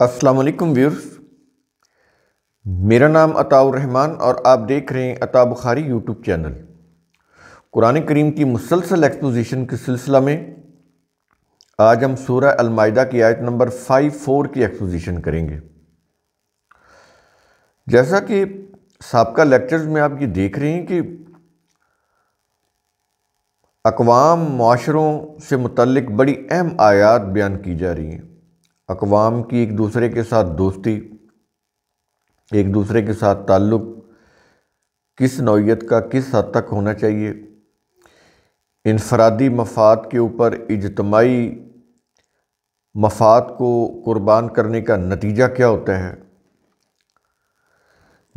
Aslam viewers मेरा नाम अताउर रहमान और आप देख रहे हैं अता बुखारी यूट्यूब चैनल कुरान करीम की मुसलसल एक्सपोजिशन के सिलसिला में आज हम सूरह अलमायदा की आयत नंबर फाइव फोर की एक्सपोजिशन करेंगे जैसा कि सबका लेक्चर्स में आप ये देख रहे हैं कि अकवाम माशरों से मुतलक बड़ी अहम आयात बयान की जा रही हैं अकवाम की एक दूसरे के साथ दोस्ती एक दूसरे के साथ ताल्लुक़ किस नौीयत का किस हद तक होना चाहिए इनफरादी मफाद के ऊपर इजतमाही मफाद को कुर्बान करने का नतीजा क्या होता है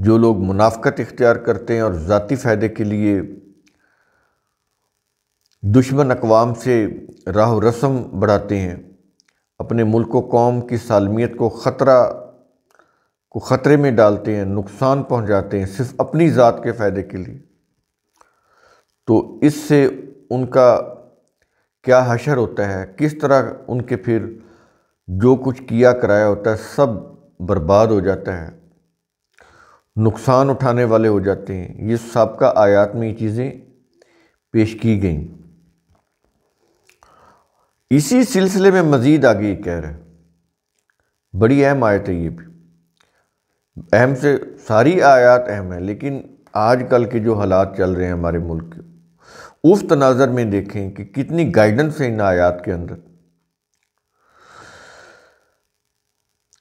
जो लोग मुनाफ्त इख्तियार करते हैं और ज़ाती फ़ायदे के लिए दुश्मन अकवाम से राह रस्म बढ़ाते हैं अपने मुल्क व कौम की सालमियत को ख़तरा को ख़तरे में डालते हैं नुकसान पहुँचाते हैं सिर्फ अपनी ज़ात के फ़ायदे के लिए तो इससे उनका क्या हशर होता है किस तरह उनके फिर जो कुछ किया कराया होता है सब बर्बाद हो जाता है नुकसान उठाने वाले हो जाते हैं ये सबका आयात में ये चीज़ें पेश की गई इसी सिलसिले में मज़ीद आगे कह रहे हैं बड़ी अहम आयत है ये भी अहम से सारी आयात अहम है लेकिन आजकल के जो हालात चल रहे हैं हमारे मुल्क के उस तनाजर में देखें कि कितनी गाइडेंस है इन आयात के अंदर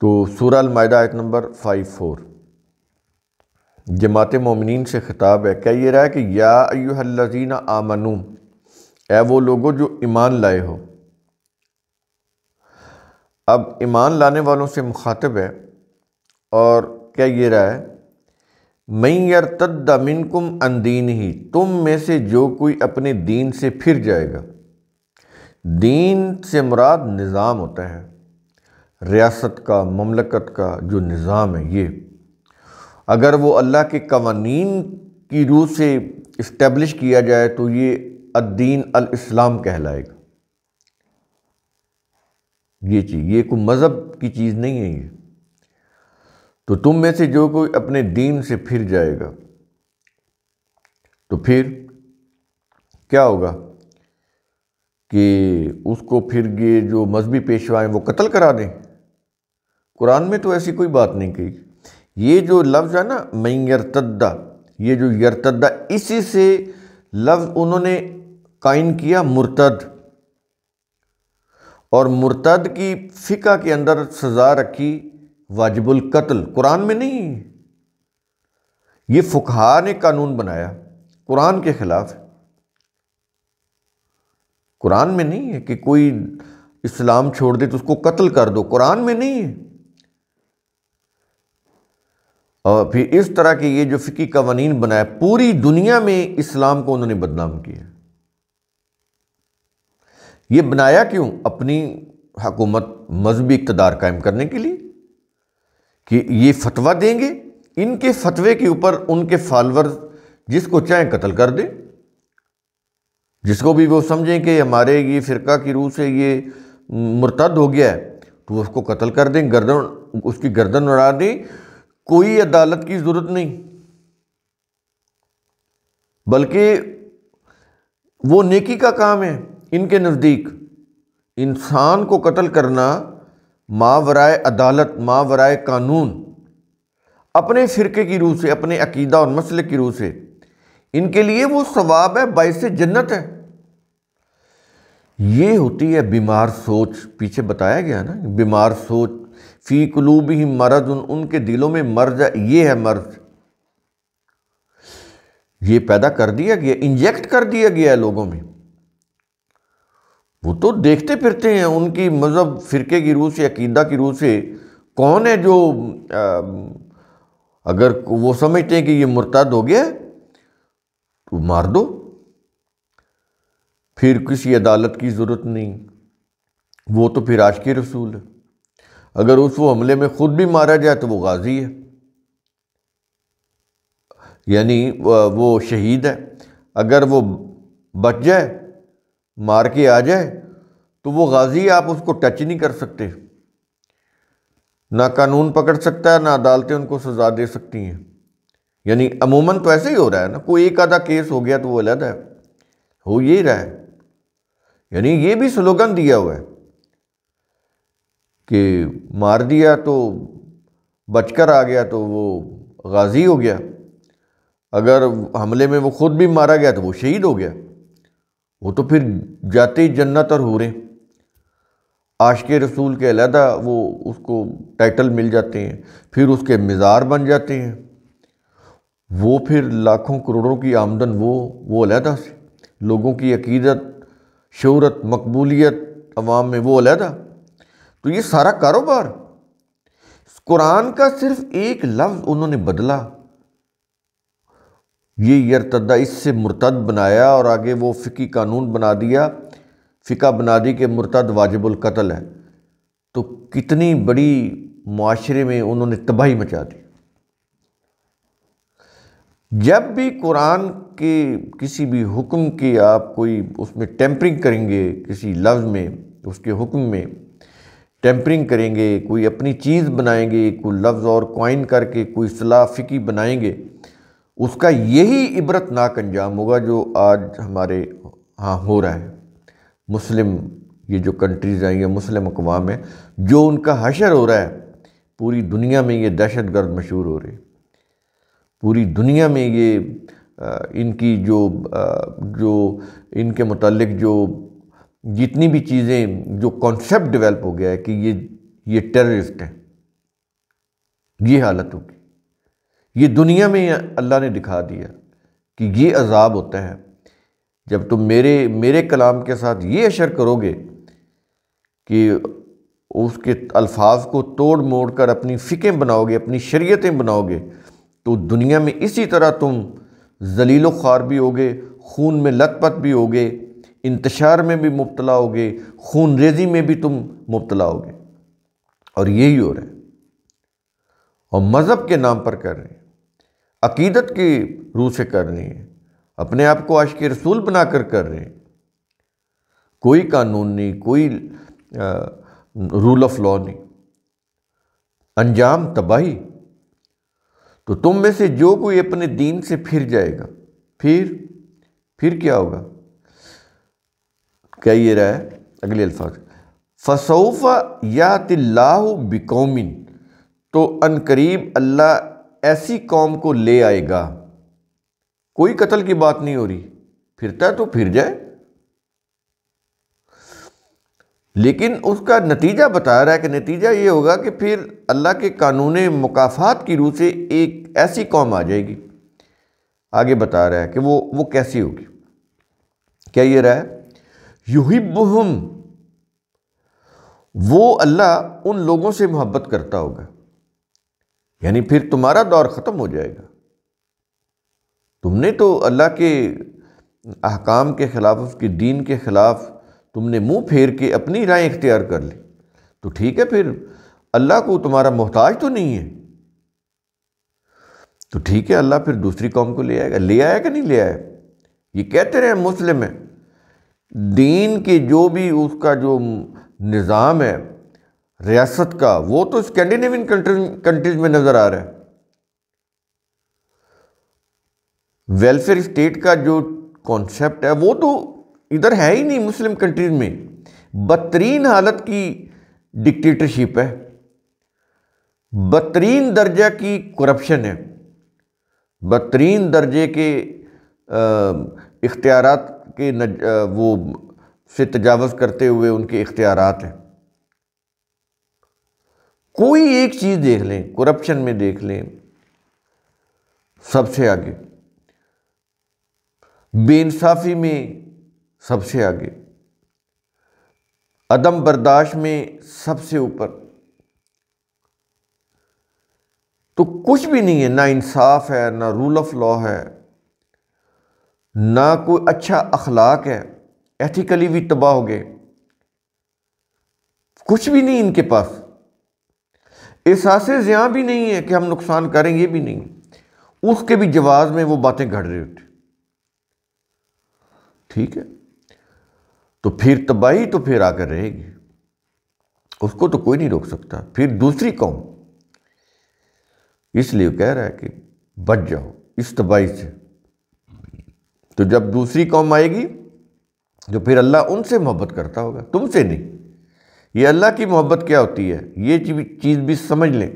तो सूरह मायदा आयत नंबर फाइव फोर जमात ममिन से ख़िताब है कह ये रहा है कि या अयुहल्लजीना आमनू ए वो लोगो जो ईमान लाए हो अब ईमान लाने वालों से मुखातब है और क्या ये रहा है मैं यार तद्दामिन कुम अनदीन ही तुम में से जो कोई अपने दीन से फिर जाएगा दीन से मुराद निज़ाम होता है रियासत का ममलकत का जो निज़ाम है ये अगर वो अल्लाह के कवानीन की रूह से इस्टेब्लिश किया जाए तो ये अद्दीन अल इस्लाम कहलाएगा ये चीज़ ये कोई मज़हब की चीज़ नहीं है ये तो तुम में से जो कोई अपने दीन से फिर जाएगा तो फिर क्या होगा कि उसको फिर ये जो मजहबी पेशवाएँ वो कत्ल करा दें कुरान में तो ऐसी कोई बात नहीं कही ये जो लफ्ज़ है ना मैं ये जो यरतदा इसी से लफ्ज़ उन्होंने कायन किया मुर्तद और मुर्तद की फ़िका के अंदर सज़ा रखी वाजिबुल कत्ल कुरान में नहीं ये फुकहा ने कानून बनाया कुरान के ख़िलाफ़ कुरान में नहीं है कि कोई इस्लाम छोड़ दे तो उसको कत्ल कर दो कुरान में नहीं है और फिर इस तरह के ये जो फ़िकी कवानीन बनाए पूरी दुनिया में इस्लाम को उन्होंने बदनाम किया ये बनाया क्यों अपनी हकूमत मजहबी इकतदार कायम करने के लिए कि ये फतवा देंगे इनके फतवे के ऊपर उनके फॉलोअर जिसको चाहे कत्ल कर दें जिसको भी वो समझें कि हमारे ये फ़िरका की रूह से ये मुर्तद हो गया है तो उसको कत्ल कर दें गर्दन उसकी गर्दन उड़ा दें कोई अदालत की ज़रूरत नहीं बल्कि वो नेकी का काम है इनके नज़दीक इंसान को कत्ल करना मावराय अदालत मावराय कानून अपने फ़िरके की रूह से अपने अकीदा और मसले की रूह से इनके लिए वो सवाब है बायस जन्नत है ये होती है बीमार सोच पीछे बताया गया ना बीमार सोच फ़ी कलूब ही मर्ज उन उनके दिलों में मर्ज ये है मर्ज ये पैदा कर दिया गया इंजेक्ट कर दिया गया है लोगों में वो तो देखते फिरते हैं उनकी मज़हब मतलब फ़िरके की रूह से अकीदा की रूह से कौन है जो आ, अगर वो समझते हैं कि ये मुर्ताद हो गया तो मार दो फिर किसी अदालत की ज़रूरत नहीं वो तो फिर आज के रसूल है अगर उस वो हमले में ख़ुद भी मारा जाए तो वो गाजी है यानी वो शहीद है अगर वो बच जाए मार के आ जाए तो वो गाजी आप उसको टच नहीं कर सकते ना कानून पकड़ सकता है ना अदालतें उनको सज़ा दे सकती हैं यानी अमूमन तो ऐसे ही हो रहा है ना कोई एक आधा केस हो गया तो वो अलग है हो यही रहा है यानी ये भी स्लोगन दिया हुआ है कि मार दिया तो बचकर आ गया तो वो गाजी हो गया अगर हमले में वो खुद भी मारा गया तो वो शहीद हो गया वो तो फिर जाते ही जन्नत और हूरें आशके रसूल के अलहदा वो उसको टाइटल मिल जाते हैं फिर उसके मज़ार बन जाते हैं वो फिर लाखों करोड़ों की आमदन वो वो अलहदा से लोगों की अकीदत शहरत मकबूलियत अवाम में वो अलहदा तो ये सारा कारोबार कुरान का सिर्फ एक लफ्ज़ उन्होंने बदला ये यरतदा इससे मुर्तद बनाया और आगे वो फ़िकी कानून बना दिया फ़िका बना दी कि मुर्तद कतल है तो कितनी बड़ी माशरे में उन्होंने तबाही मचा दी जब भी कुरान के किसी भी हुक्म की आप कोई उसमें टेम्परिंग करेंगे किसी लफ्ज़ में उसके हुक्म में टेम्परिंग करेंगे कोई अपनी चीज़ बनाएंगे कोई लफ्ज़ और कॉइन करके कोई सलाह फ़िकी बनाएंगे उसका यही इबरतनाक अंजाम होगा जो आज हमारे हाँ हो रहा है मुस्लिम ये जो कंट्रीज़ हैं ये मुस्लिम अकवाम हैं जो उनका हशर हो रहा है पूरी दुनिया में ये दहशत गर्द मशहूर हो रही पूरी दुनिया में ये इनकी जो जो इनके मतलब जो जितनी भी चीज़ें जो कॉन्सेप्ट डेवलप हो गया है कि ये ये टेररिस्ट हैं ये हालत होगी ये दुनिया में अल्लाह ने दिखा दिया कि ये अजाब होता है जब तुम मेरे मेरे कलाम के साथ ये अशर करोगे कि उसके अल्फाज को तोड़ मोड़ कर अपनी फ़िकें बनाओगे अपनी शरीयतें बनाओगे तो दुनिया में इसी तरह तुम जलील ख़्वार भी होगे खून में लतपत भी होगे इंतशार में भी मुबतला होगे खून रेजी में भी तुम मुबतला होगे और यही हो रहा है और मज़हब के नाम पर कर रहे हैं अकीदत की रूह से कर रहे हैं अपने आप को आश के रसूल बना कर कर रहे हैं कोई कानून नहीं कोई आ, रूल ऑफ लॉ नहीं अंजाम तबाही तो तुम में से जो कोई अपने दीन से फिर जाएगा फिर फिर क्या होगा क्या ये रहा है अगले अल्फाज फसोफा या तिल्लाह बिकौमिन तो अनकरीब अल्लाह ऐसी कौम को ले आएगा कोई कत्ल की बात नहीं हो रही फिरता है तो फिर जाए लेकिन उसका नतीजा बता रहा है कि नतीजा ये होगा कि फिर अल्लाह के कानून मुकाफात की रूह से एक ऐसी कौम आ जाएगी आगे बता रहा है कि वो वो कैसी होगी क्या ये रहा है युहिबहम वो अल्लाह उन लोगों से मोहब्बत करता होगा यानी फिर तुम्हारा दौर ख़त्म हो जाएगा तुमने तो अल्लाह के अहकाम के ख़िलाफ़ उसके दीन के ख़िलाफ़ तुमने मुंह फेर के अपनी राय इख्तियार कर ली तो ठीक है फिर अल्लाह को तुम्हारा मोहताज तो नहीं है तो ठीक है अल्लाह फिर दूसरी कौम को ले आएगा ले आया कि नहीं ले आया ये कहते रहे मुस्लिम है दीन के जो भी उसका जो निज़ाम है रियासत का वो तो स्कैंडिनेवियन कंट्रीज में नज़र आ रहा है वेलफेयर स्टेट का जो कॉन्सेप्ट है वो तो इधर है ही नहीं मुस्लिम कंट्रीज में बदतरीन हालत की डिक्टेटरशिप है बदतरीन दर्जा की करप्शन है बदतरीन दर्जे के इख्तियार के नज, आ, वो से तजावज़ करते हुए उनके इख्तियार हैं कोई एक चीज़ देख लें करप्शन में देख लें सबसे आगे इंसाफी में सबसे आगे अदम बर्दाश्त में सबसे ऊपर तो कुछ भी नहीं है ना इंसाफ है ना रूल ऑफ लॉ है ना कोई अच्छा अखलाक है एथिकली भी तबाह हो गए कुछ भी नहीं इनके पास एहसास ज़्याँ भी नहीं है कि हम नुकसान करें ये भी नहीं उसके भी जवाब में वो बातें घट रही होती ठीक है तो फिर तबाही तो फिर आकर रहेगी उसको तो कोई नहीं रोक सकता फिर दूसरी कौम इसलिए कह रहा है कि बच जाओ इस तबाही से तो जब दूसरी कौम आएगी तो फिर अल्लाह उनसे मोहब्बत करता होगा तुमसे नहीं ये अल्लाह की मोहब्बत क्या होती है ये चीज़ भी समझ लें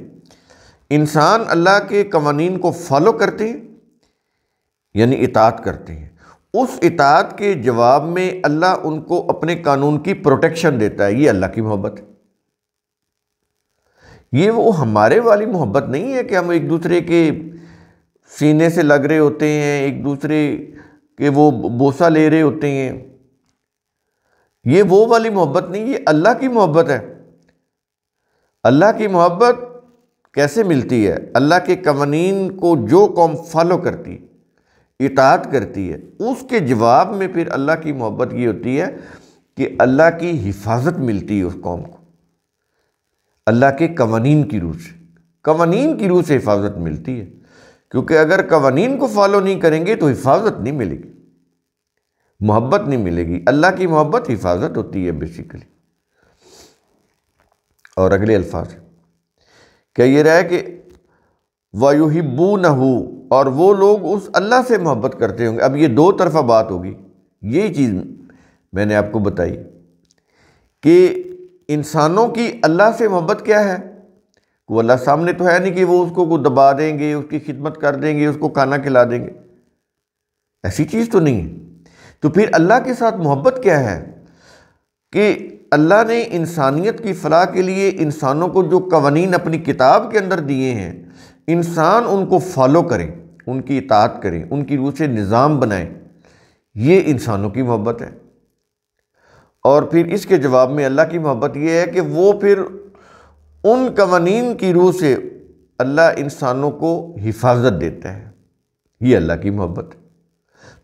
इंसान अल्लाह के कवानीन को फॉलो करते हैं यानी इतात करते हैं उस इतात के जवाब में अल्लाह उनको अपने कानून की प्रोटेक्शन देता है ये अल्लाह की मोहब्बत है ये वो हमारे वाली मोहब्बत नहीं है कि हम एक दूसरे के सीने से लग रहे होते हैं एक दूसरे के वो बोसा ले रहे होते हैं ये वो वाली मोहब्बत नहीं ये अल्लाह की मोहब्बत है अल्लाह की मोहब्बत कैसे मिलती है अल्लाह के कवानीन को जो कौम फॉलो करती है इतात करती है उसके जवाब में फिर अल्लाह की मोहब्बत ये होती है कि अल्लाह की हिफाजत मिलती है उस कौम को अल्लाह के कवानीन की रूह से कवानीन की रूह से हिफाजत मिलती है क्योंकि अगर कवानीन को फॉलो नहीं करेंगे तो हिफाजत नहीं मिलेगी मोहब्बत नहीं मिलेगी अल्लाह की मोहब्बत हिफाजत होती है बेसिकली और अगले अल्फाज क्या ये रहा है कि बू न हो और वो लोग उस अल्लाह से मोहब्बत करते होंगे अब ये दो तरफा बात होगी ये चीज़ मैंने आपको बताई कि इंसानों की अल्लाह से मोहब्बत क्या है वो अल्लाह सामने तो है नहीं कि वो उसको को दबा देंगे उसकी खिदमत कर देंगे उसको खाना खिला देंगे ऐसी चीज़ तो नहीं है तो फिर अल्लाह के साथ मोहब्बत क्या है कि अल्लाह ने इंसानियत की फ़लाह के लिए इंसानों को जो कवानीन अपनी किताब के अंदर दिए हैं इंसान उनको फॉलो करें उनकी इतात करें उनकी रूह से निज़ाम बनाएं ये इंसानों की मोहब्बत है और फिर इसके जवाब में अल्लाह की मोहब्बत ये है कि वो फिर उन कवानीन की रूह से अल्लाह इंसानों को हिफाजत देता है ये अल्लाह की मोहब्बत है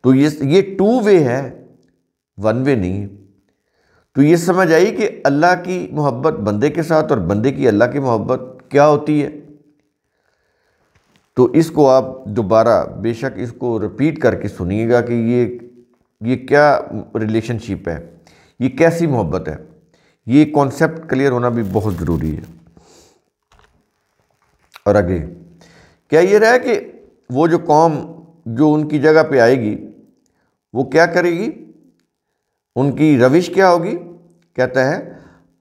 तो ये ये टू वे है वन वे नहीं है तो ये समझ आई कि अल्लाह की मोहब्बत बंदे के साथ और बंदे की अल्लाह की मोहब्बत क्या होती है तो इसको आप दोबारा बेशक इसको रिपीट करके सुनिएगा कि ये ये क्या रिलेशनशिप है ये कैसी मोहब्बत है ये कॉन्सेप्ट क्लियर होना भी बहुत ज़रूरी है और आगे क्या ये रहा कि वो जो कौम जो उनकी जगह पे आएगी वो क्या करेगी उनकी रविश क्या होगी कहता है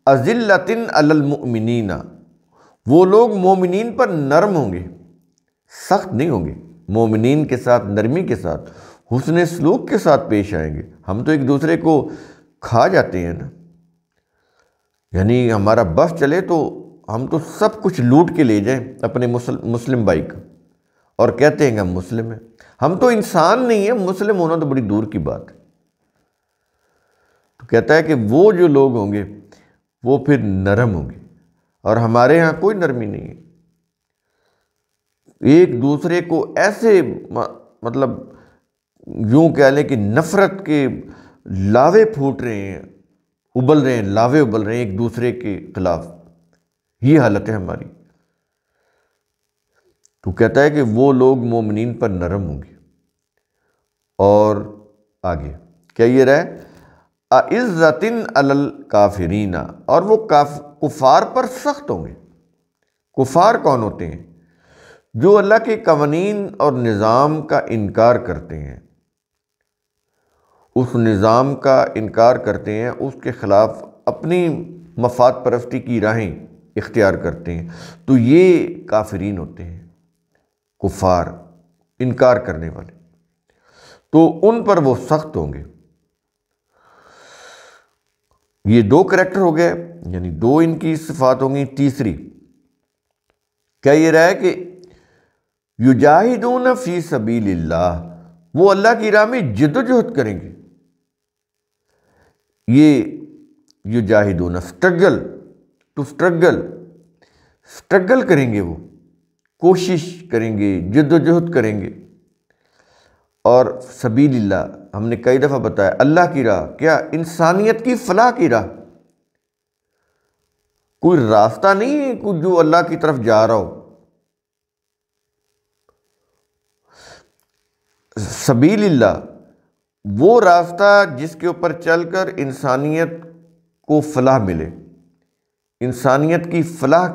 अजिल्लतिन अलमिनना वो लोग मोमिन पर नरम होंगे सख्त नहीं होंगे मोमिन के साथ नरमी के साथ हुसन सलूक के साथ पेश आएंगे हम तो एक दूसरे को खा जाते हैं ना यानी हमारा बस चले तो हम तो सब कुछ लूट के ले जाएं अपने मुसल, मुस्लिम भाई का और कहते हैं हम मुस्लिम हैं हम तो इंसान नहीं है मुस्लिम होना तो बड़ी दूर की बात है तो कहता है कि वो जो लोग होंगे वो फिर नरम होंगे और हमारे यहाँ कोई नरमी नहीं है एक दूसरे को ऐसे मतलब यूँ कह लें कि नफ़रत के लावे फूट रहे हैं उबल रहे हैं लावे उबल रहे हैं एक दूसरे के खिलाफ ये हालत है हमारी तो कहता है कि वो लोग मोमिन पर नरम होंगे और आगे क्या ये रहे इज़्ज़तिन अलल काफरीना और वो काफ कुफार पर सख्त होंगे कुफार कौन होते हैं जो अल्लाह के कवानीन और निज़ाम का इनकार करते हैं उस निज़ाम का इनकार करते हैं उसके ख़िलाफ़ अपनी मफाद परस्ती की राहें इख्तियार करते हैं तो ये काफरीन होते हैं कुफार इनकार करने वाले तो उन पर वो सख्त होंगे ये दो करेक्टर हो गए यानी दो इनकी सिफात होंगी तीसरी क्या ये रहा है कि युजाहिदून फ़ी सबील वो अल्लाह की राह में जदोजहद करेंगे ये युजाहिदून स्ट्रगल टू तो स्ट्रगल स्ट्रगल करेंगे वो कोशिश करेंगे जद्दोजहद करेंगे और सबील्ला हमने कई दफ़ा बताया अल्लाह की राह क्या इंसानियत की फलाह की राह कोई रास्ता नहीं है कुछ जो अल्लाह की तरफ जा रहा हो सबील्ला वो रास्ता जिसके ऊपर चलकर इंसानियत को फलाह मिले इंसानियत की फलाह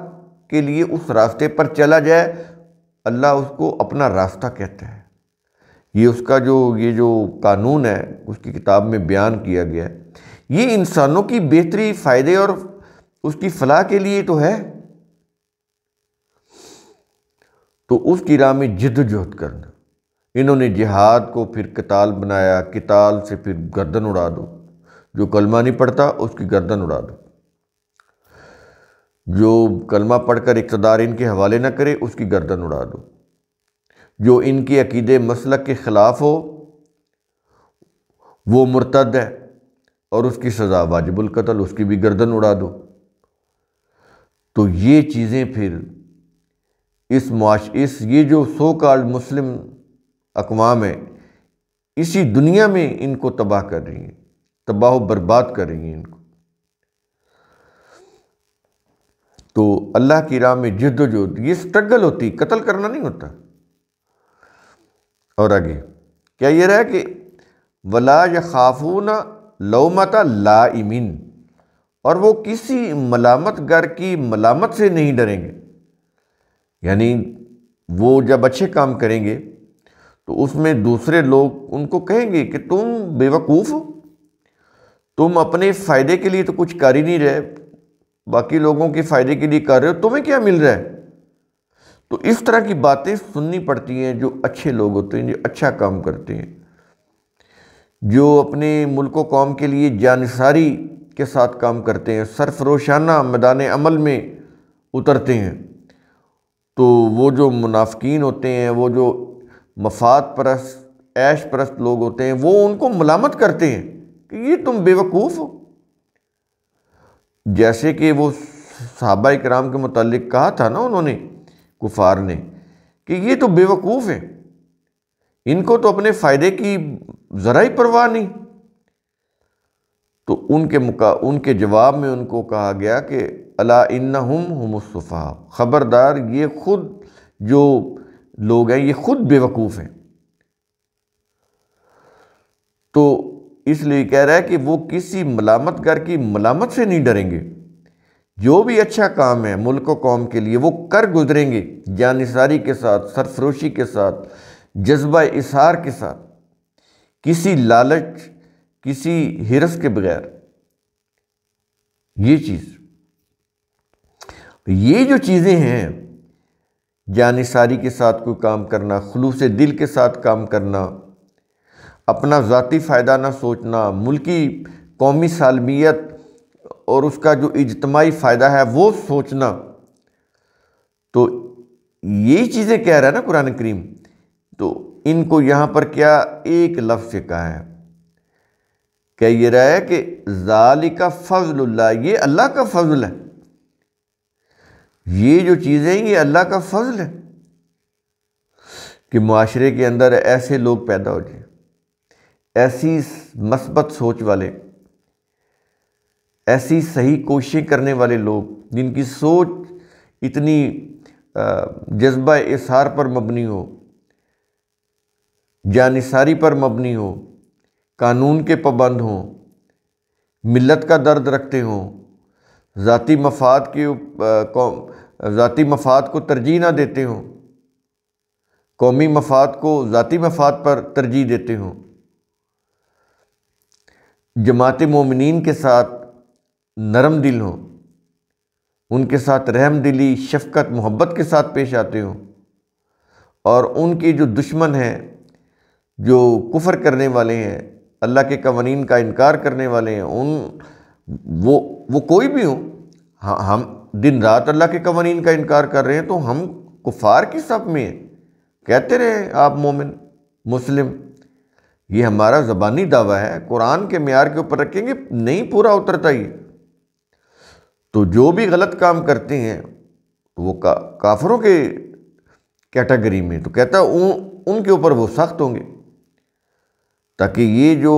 के लिए उस रास्ते पर चला जाए अल्लाह उसको अपना रास्ता कहता है ये उसका जो ये जो कानून है उसकी किताब में बयान किया गया है ये इंसानों की बेहतरी फ़ायदे और उसकी फलाह के लिए तो है तो उसकी राह में जिद्दोजहद करना इन्होंने जिहाद को फिर किताल बनाया किताल से फिर गर्दन उड़ा दो जो कलमा नहीं पड़ता उसकी गर्दन उड़ा दो जो कलमा पढ़कर इकतदार इनके हवाले ना करे उसकी गर्दन उड़ा दो जो इनके अकीदे मसलक के ख़िलाफ़ हो वो मुर्तद है और उसकी सज़ा वाजिबुलकतल उसकी भी गर्दन उड़ा दो तो ये चीज़ें फिर इस माश इस ये जो सो कॉल्ड मुस्लिम अकवाम है इसी दुनिया में इनको तबाह कर रही हैं तबाह बर्बाद कर रही हैं इनको तो अल्लाह की राह में जद्दोजहद ये स्ट्रगल होती कत्ल करना नहीं होता और आगे क्या ये रहा कि वला या खाफून लौमता लाइमिन और वो किसी मलामत गर की मलामत से नहीं डरेंगे यानी वो जब अच्छे काम करेंगे तो उसमें दूसरे लोग उनको कहेंगे कि तुम बेवकूफ़ हो तुम अपने फ़ायदे के लिए तो कुछ कर ही नहीं रहे बाकी लोगों के फ़ायदे के लिए कर रहे हो तुम्हें क्या मिल रहा है तो इस तरह की बातें सुननी पड़ती हैं जो अच्छे लोग होते हैं जो अच्छा काम करते हैं जो अपने मुल्क कौम के लिए जानसारी के साथ काम करते हैं सरफरोशाना मैदान अमल में उतरते हैं तो वो जो मुनाफिन होते हैं वो जो मफाद परस्त ऐश परस्त लोग होते हैं वो उनको मलामत करते हैं कि ये तुम बेवकूफ़ हो जैसे कि वो सहाबा कराम के मतलब कहा था ना उन्होंने कुफार ने कि ये तो बेवकूफ़ हैं इनको तो अपने फ़ायदे की ज़रा ही परवाह नहीं तो उनके मुका उनके जवाब में उनको कहा गया कि अला इन्ना हम हमसफ़ा ख़बरदार ये खुद जो लोग हैं ये खुद बेवकूफ़ हैं तो इसलिए कह रहा है कि वो किसी मलामतगर की मलामत से नहीं डरेंगे जो भी अच्छा काम है मुल्क कौम के लिए वो कर गुजरेंगे जानसारी के साथ सरफरोशी के साथ जज्बा इसार के साथ किसी लालच किसी हिरस के बगैर ये चीज़ ये जो चीज़ें हैं जानसारी के साथ कोई काम करना खलूस दिल के साथ काम करना अपना ज़ाती फ़ायदा ना सोचना मुल्की कौमी सालमियत और उसका जो इजतमाही फ़ायदा है वो सोचना तो यही चीज़ें कह रहा है ना कुरान करीम तो इनको यहाँ पर क्या एक लफ्ज़ से कहा है कह ये रहा है कि जाली का फजल्ला ये अल्लाह का फजल है ये जो चीज़ें हैं ये अल्लाह का फजल है कि माशरे के अंदर ऐसे लोग पैदा हो जाए ऐसी मस्बत सोच वाले ऐसी सही कोशिशें करने वाले लोग जिनकी सोच इतनी जज्बा इसार पर मबनी हो जानसारी पर मबनी हो कानून के पाबंद हों मिलत का दर्द रखते हों ज़ाती मफाद के ज़ाती मफाद को तरजीह ना देते हों कौमी मफाद को ज़ाती मफाद पर तरजीह देते हों जमात ममिन के साथ नरम दिल हो उनके साथ रहम दिली शफकत मोहब्बत के साथ पेश आते हो और उनके जो दुश्मन हैं जो कुफर करने वाले हैं अल्लाह के कवानीन का इनकार करने वाले हैं उन वो वो कोई भी हो हाँ हम दिन रात अल्लाह के कवानीन का इनकार कर रहे हैं तो हम कुफार की सब में कहते रहे आप मोमिन मुस्लिम ये हमारा ज़बानी दावा है कुरान के मैार के ऊपर रखेंगे नहीं पूरा उतरता ये तो जो भी गलत काम करते हैं तो वो का, काफरों के कैटेगरी में तो कहता उन, उनके ऊपर वो सख्त होंगे ताकि ये जो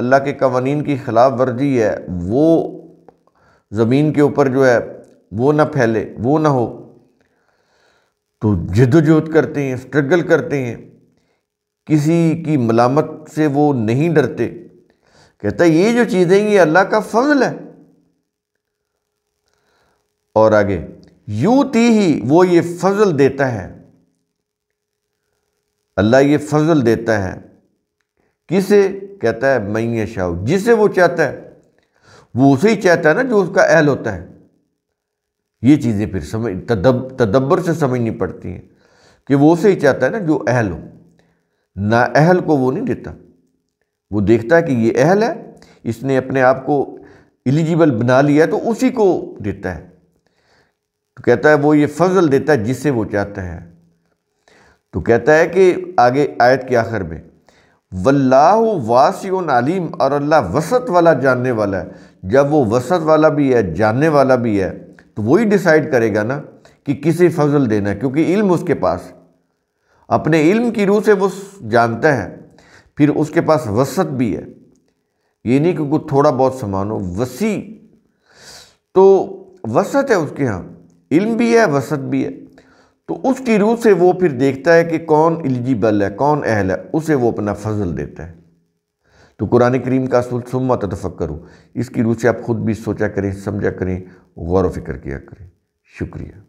अल्लाह के कवानीन की खिलाफ वर्जी है वो ज़मीन के ऊपर जो है वो ना फैले वो ना हो तो जिद्दोजहद करते हैं स्ट्रगल करते हैं किसी की मलामत से वो नहीं डरते कहता ये जो चीज़ें ये अल्लाह का फजल है और आगे यू ती ही वो ये फजल देता है अल्लाह ये फजल देता है किसे कहता है मैं शाह जिसे वो चाहता है वो उसे ही चाहता है ना जो उसका अहल होता है ये चीज़ें फिर समझ तदब तदब्बर से समझनी पड़ती हैं कि वो उसे ही चाहता है ना जो अहल हो ना अहल को वो नहीं देता वो देखता है कि ये अहल है इसने अपने आप को एलिजिबल बना लिया है तो उसी को देता है तो कहता है वो ये फजल देता है जिससे वो चाहता है तो कहता है कि आगे आयत के आखिर में वल्लाह वासियन अलीम और अल्लाह वसत वाला जानने वाला है जब वो वसत वाला भी है जानने वाला भी है तो वही डिसाइड करेगा ना कि किसे फजल देना है क्योंकि इल्म उसके पास है अपने इल्म की रूह से वो जानता है फिर उसके पास वसत भी है ये नहीं कि कुछ थोड़ा बहुत सामान हो वसी तो वसत है उसके यहाँ इल्म भी है वसत भी है तो उसकी रूह से वो फिर देखता है कि कौन एलिजिबल है कौन अहल है उसे वो अपना फजल देता है तो कुरान करीम का असल सुम्मा तफक्र इसकी रूह से आप ख़ुद भी सोचा करें समझा करें गौर व फिक्र किया करें शुक्रिया